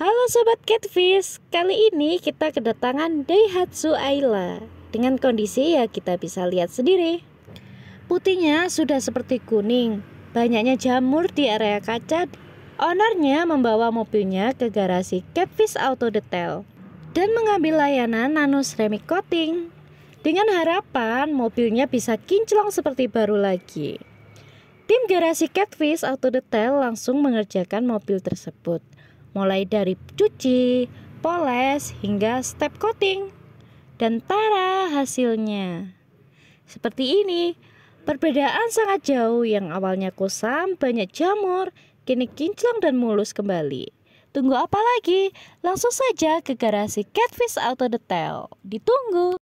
Halo Sobat Catfish, kali ini kita kedatangan Daihatsu Ayla Dengan kondisi ya kita bisa lihat sendiri Putihnya sudah seperti kuning, banyaknya jamur di area kaca Ownernya membawa mobilnya ke garasi Catfish Auto Detail Dan mengambil layanan nano ceramic coating Dengan harapan mobilnya bisa kinclong seperti baru lagi Tim garasi Catfish Auto Detail langsung mengerjakan mobil tersebut mulai dari cuci, poles, hingga step coating. Dan tara hasilnya. Seperti ini, perbedaan sangat jauh yang awalnya kusam, banyak jamur, kini kinclong dan mulus kembali. Tunggu apa lagi? Langsung saja ke garasi Catfish Auto Detail. Ditunggu!